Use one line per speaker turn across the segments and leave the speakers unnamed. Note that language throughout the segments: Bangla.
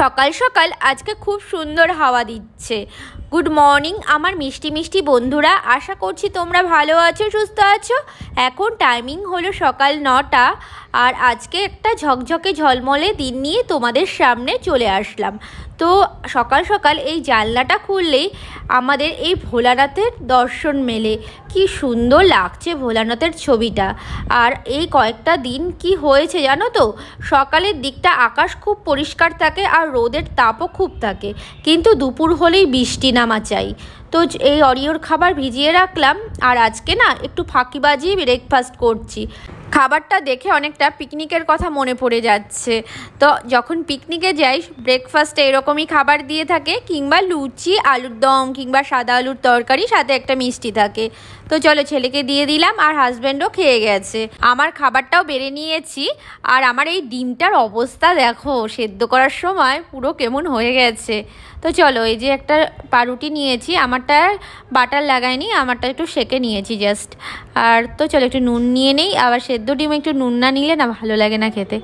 সকাল সকাল আজকে খুব সুন্দর হাওয়া দিচ্ছে গুড মর্নিং আমার মিষ্টি মিষ্টি বন্ধুরা আশা করছি তোমরা ভালো আছো সুস্থ আছো এখন টাইমিং হলো সকাল নটা আর আজকে একটা ঝকঝকে ঝলমলে দিন নিয়ে তোমাদের সামনে চলে আসলাম তো সকাল সকাল এই জানলাটা খুললেই আমাদের এই ভোলানাথের দর্শন মেলে কি সুন্দর লাগছে ভোলানাথের ছবিটা আর এই কয়েকটা দিন কি হয়েছে জানো তো সকালের দিকটা আকাশ খুব পরিষ্কার থাকে আর রোদের তাপও খুব থাকে কিন্তু দুপুর হলেই বৃষ্টি নামা চাই তো এই অরিওর খাবার ভিজিয়ে রাখলাম আর আজকে না একটু ফাঁকিবাজি ব্রেকফাস্ট করছি খাবারটা দেখে অনেকটা পিকনিকের কথা মনে পড়ে যাচ্ছে তো যখন পিকনিকে যাই ব্রেকফাস্টে এরকমই খাবার দিয়ে থাকে কিংবা লুচি আলুর দম কিংবা সাদা আলুর তরকারি সাথে একটা মিষ্টি থাকে তো চলো ছেলেকে দিয়ে দিলাম আর হাজব্যান্ডও খেয়ে গেছে আমার খাবারটাও বেড়ে নিয়েছি আর আমার এই ডিমটার অবস্থা দেখো সেদ্ধ করার সময় পুরো কেমন হয়ে গেছে তো চলো এই যে একটা পাউরুটি নিয়েছি আমারটা বাটার লাগায়নি আমারটা একটু সেকে নিয়েছি জাস্ট আর তো চলো একটু নুন নিয়ে নেই আবার সেদ্ধ সেদ্ধ ডিম একটু নুন না নিলে না ভালো লাগে না খেতে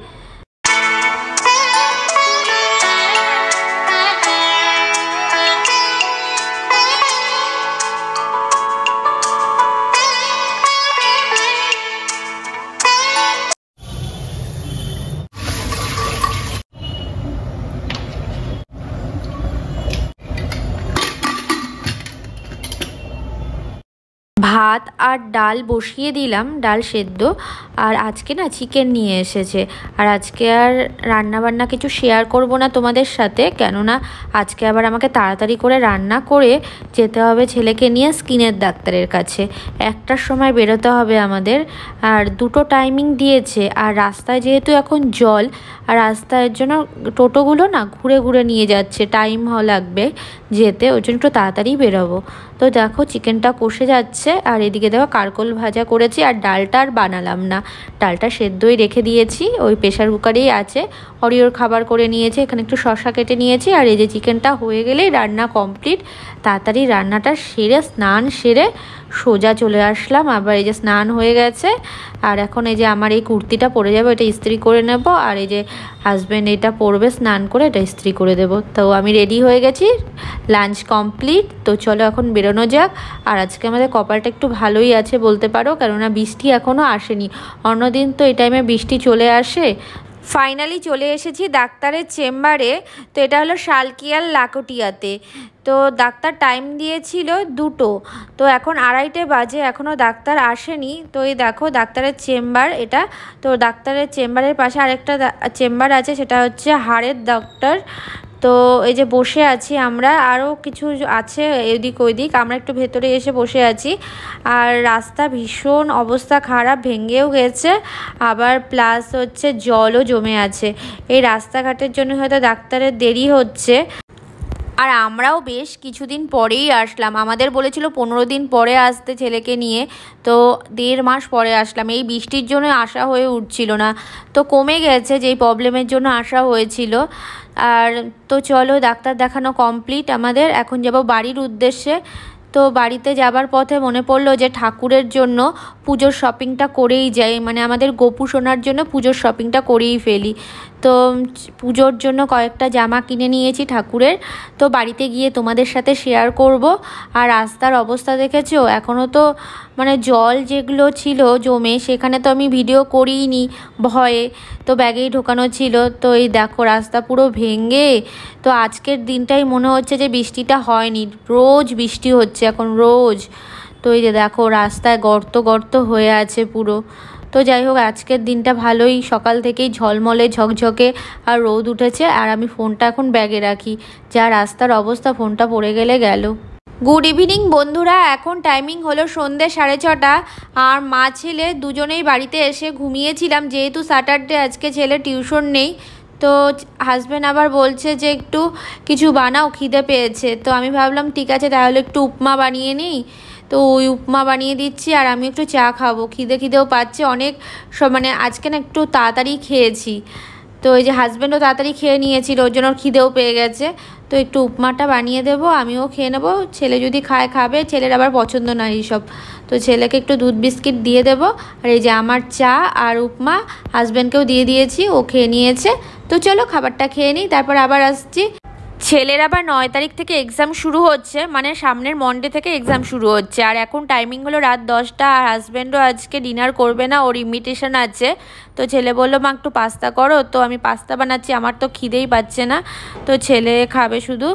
ভাত আর ডাল বসিয়ে দিলাম ডাল সেদ্ধ আর আজকে না চিকেন নিয়ে এসেছে আর আজকে আর রান্নাবান্না কিছু শেয়ার করব না তোমাদের সাথে কেননা আজকে আবার আমাকে তাড়াতাড়ি করে রান্না করে যেতে হবে ছেলেকে নিয়ে স্কিনের ডাক্তারের কাছে একটার সময় বেরোতে হবে আমাদের আর দুটো টাইমিং দিয়েছে আর রাস্তায় যেহেতু এখন জল আর রাস্তার জন্য টোটোগুলো না ঘুরে ঘুরে নিয়ে যাচ্ছে টাইম লাগবে যেতে ওই জন্য একটু তাড়াতাড়ি বেরোবো তো দেখো চিকেনটা কষে যাচ্ছে আর এদিকে দেখো কারকোল ভাজা করেছি আর ডালটা আর বানালাম না ডালটা সেদ্ধই রেখে দিয়েছি ওই প্রেশার কুকারেই আছে হরিওর খাবার করে নিয়েছে এখানে একটু শশা কেটে নিয়েছি আর এই যে চিকেনটা হয়ে গেলেই রান্না কমপ্লিট তাড়াতাড়ি রান্নাটা সেরে স্নান সেরে সোজা চলে আসলাম আবার এই যে স্নান হয়ে গেছে আর এখন এই যে আমার এই কুর্তিটা পরে যাবে এটা ইস্ত্রি করে নেব আর এই যে হাজব্যান্ড এটা পরবে স্নান করে এটা ইস্ত্রি করে দেব তো আমি রেডি হয়ে গেছি লাঞ্চ কমপ্লিট তো চলো এখন বেরোনো যাক আর আজকে আমাদের কপালটা একটু ভালোই আছে বলতে পারো কেননা বৃষ্টি এখনও আসেনি অন্যদিন তো এই টাইমে বৃষ্টি চলে আসে ফাইনালি চলে এসেছি ডাক্তারের চেম্বারে তো এটা হলো শালকিয়াল লাকটিয়াতে তো ডাক্তার টাইম দিয়েছিল দুটো তো এখন আড়াইটে বাজে এখনও ডাক্তার আসেনি তো এই দেখো ডাক্তারের চেম্বার এটা তো ডাক্তারের চেম্বারের পাশে আরেকটা চেম্বার আছে সেটা হচ্ছে হাড়ের ডক্টর তো এই যে বসে আছি আমরা আরও কিছু আছে এদিক ওইদিক আমরা একটু ভেতরে এসে বসে আছি আর রাস্তা ভীষণ অবস্থা খারাপ ভেঙেও গেছে আবার প্লাস হচ্ছে জলও জমে আছে এই রাস্তাঘাটের জন্য হয়তো ডাক্তারের দেরি হচ্ছে আর আমরাও বেশ কিছুদিন পরেই আসলাম আমাদের বলেছিল পনেরো দিন পরে আসতে ছেলেকে নিয়ে তো দেড় মাস পরে আসলাম এই বৃষ্টির জন্য আসা হয়ে উঠছিল না তো কমে গেছে যেই প্রবলেমের জন্য আসা হয়েছিল আর তো চলো ডাক্তার দেখানো কমপ্লিট আমাদের এখন যাব বাড়ির উদ্দেশ্যে তো বাড়িতে যাবার পথে মনে পড়লো যে ঠাকুরের জন্য পুজোর শপিংটা করেই যাই মানে আমাদের গোপু সোনার জন্য পুজোর শপিংটা করেই ফেলি তো পুজোর জন্য কয়েকটা জামা কিনে নিয়েছি ঠাকুরের তো বাড়িতে গিয়ে তোমাদের সাথে শেয়ার করব আর রাস্তার অবস্থা দেখেছো এখনও তো মানে জল যেগুলো ছিল জমে সেখানে তো আমি ভিডিও করিনি ভয়ে তো ব্যাগেই ঢোকানো ছিল তো এই দেখো রাস্তা পুরো ভেঙে তো আজকের দিনটাই মনে হচ্ছে যে বৃষ্টিটা হয়নি রোজ বৃষ্টি হচ্ছে এখন রোজ তো এই যে দেখো রাস্তায় গর্ত গর্ত হয়ে আছে পুরো তো যাই হোক আজকের দিনটা ভালোই সকাল থেকেই ঝলমলে ঝকঝকে আর রোদ উঠেছে আর আমি ফোনটা এখন ব্যাগে রাখি যা রাস্তার অবস্থা ফোনটা পড়ে গেলে গেল গুড ইভিনিং বন্ধুরা এখন টাইমিং হলো সন্ধ্যে সাড়ে ছটা আর মা ছেলে দুজনেই বাড়িতে এসে ঘুমিয়েছিলাম যেহেতু স্যাটারডে আজকে ছেলে টিউশন নেই তো হাজব্যান্ড আবার বলছে যে একটু কিছু বানাও খিদে পেয়েছে তো আমি ভাবলাম ঠিক আছে তাহলে একটু উপমা বানিয়ে নিই তো ওই উপমা বানিয়ে দিচ্ছি আর আমি একটু চা খাবো খিদে খিদেও পাচ্ছে অনেক মানে আজকে না একটু তাড়াতাড়ি খেয়েছি তো ওই যে হাজব্যান্ডও তাড়াতাড়ি খেয়ে নিয়েছিল ওর জন্য ওর খিদেও পেয়ে গেছে তো একটু উপমাটা বানিয়ে দেবো আমিও খেয়ে নেবো ছেলে যদি খায় খাবে ছেলের আবার পছন্দ নয় এইসব তো ছেলেকে একটু দুধ বিস্কিট দিয়ে দেবো আর এই যে আমার চা আর উপমা হাজব্যান্ডকেও দিয়ে দিয়েছি ও খেয়ে নিয়েছে তো চলো খাবারটা খেয়ে নিই তারপর আবার আসছি ছেলের আবার নয় তারিখ থেকে এক্সাম শুরু হচ্ছে মানে সামনের মন্ডে থেকে এক্সাম শুরু হচ্ছে আর এখন টাইমিং হলো রাত দশটা আর হাজব্যান্ডও আজকে ডিনার করবে না ওর ইমিটেশন আছে তো ছেলে বলল মা একটু পাস্তা করো তো আমি পাস্তা বানাচ্ছি আমার তো খিদেই পাচ্ছে না তো ছেলে খাবে শুধু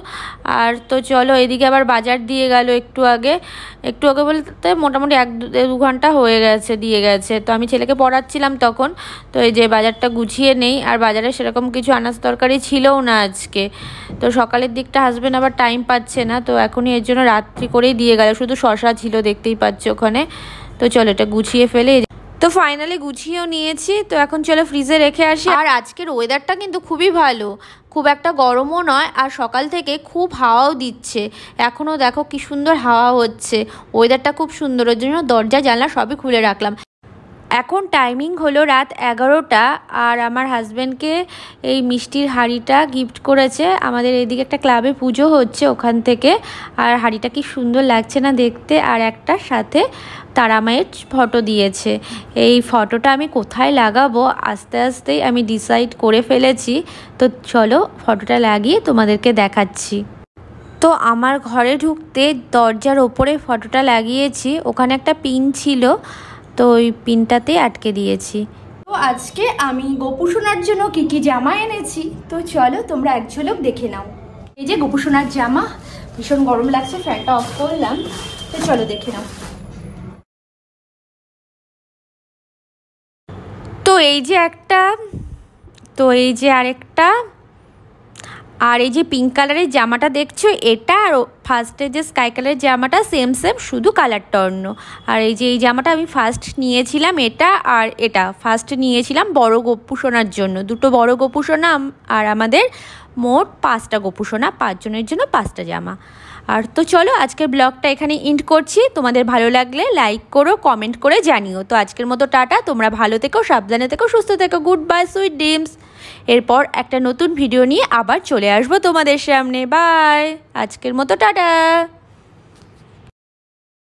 আর তো চলো এদিকে আবার বাজার দিয়ে গেল একটু আগে একটু আগে বলতে মোটামুটি এক দু ঘন্টা হয়ে গেছে দিয়ে গেছে তো আমি ছেলেকে পড়াচ্ছিলাম তখন তো এই যে বাজারটা গুছিয়ে নেই আর বাজারে সেরকম কিছু আনাজ তরকারি ছিলও না আজকে তো সকালের দিকটা হাজব্যান্ড আবার টাইম পাচ্ছে না তো এখনই এর জন্য রাত্রি করেই দিয়ে গেল শুধু শশা ছিল দেখতেই পাচ্ছ ওখানে তো চলো এটা গুছিয়ে ফেলে তো ফাইনালি গুছিয়েও নিয়েছি তো এখন চলো ফ্রিজে রেখে আসি আর আজকের ওয়েদারটা কিন্তু খুবই ভালো খুব একটা গরমও নয় আর সকাল থেকে খুব হাওয়াও দিচ্ছে এখনও দেখো কি সুন্দর হাওয়া হচ্ছে ওয়েদারটা খুব সুন্দর ওর জন্য দরজা জানলা সবই খুলে রাখলাম এখন টাইমিং হলো রাত এগারোটা আর আমার হাজব্যান্ডকে এই মিষ্টির হাড়িটা গিফট করেছে আমাদের এদিকে একটা ক্লাবে পুজো হচ্ছে ওখান থেকে আর হাড়িটা কি সুন্দর লাগছে না দেখতে আর একটা সাথে তারামায়ের ফটো দিয়েছে এই ফটোটা আমি কোথায় লাগাবো আস্তে আস্তেই আমি ডিসাইড করে ফেলেছি তো চলো ফটোটা লাগিয়ে তোমাদেরকে দেখাচ্ছি তো আমার ঘরে ঢুকতে দরজার ওপরে ফটোটা লাগিয়েছি ওখানে একটা পিন ছিল তো ওই পিনটাতে আটকে দিয়েছি তো আজকে আমি গোপুসোনার জন্য কি কি জামা এনেছি তো চলো তোমরা এক ঝলক দেখে নাও এই যে গোপুসোনার জামা ভীষণ গরম লাগছে ফ্যানটা অফ করলাম তো চলো দেখে নাও তো এই যে একটা তো এই যে আরেকটা আর এই যে পিঙ্ক কালারের জামাটা দেখছো এটা আর ফার্স্টে যে স্কাই কালারের জামাটা সেম সেম শুধু কালারটা অন্য আর এই যে এই জামাটা আমি ফার্স্ট নিয়েছিলাম এটা আর এটা ফার্স্ট নিয়েছিলাম বড় গোপুষণার সোনার জন্য দুটো বড় গপু সোনা আর আমাদের মোট পাঁচটা গপু সোনা পাঁচজনের জন্য পাঁচটা জামা আর তো চলো আজকের ব্লগটা এখানে ইন্ড করছি তোমাদের ভালো লাগলে লাইক করো কমেন্ট করে জানিও তো আজকের মতো টাটা তোমরা ভালো থেকো সাবধানে থেকো সুস্থ থেকো গুড বাই সুইট ড্রিমস এরপর একটা নতুন ভিডিও নিয়ে আবার চলে আসবো তোমাদের সামনে বাই আজকের মতো টাটা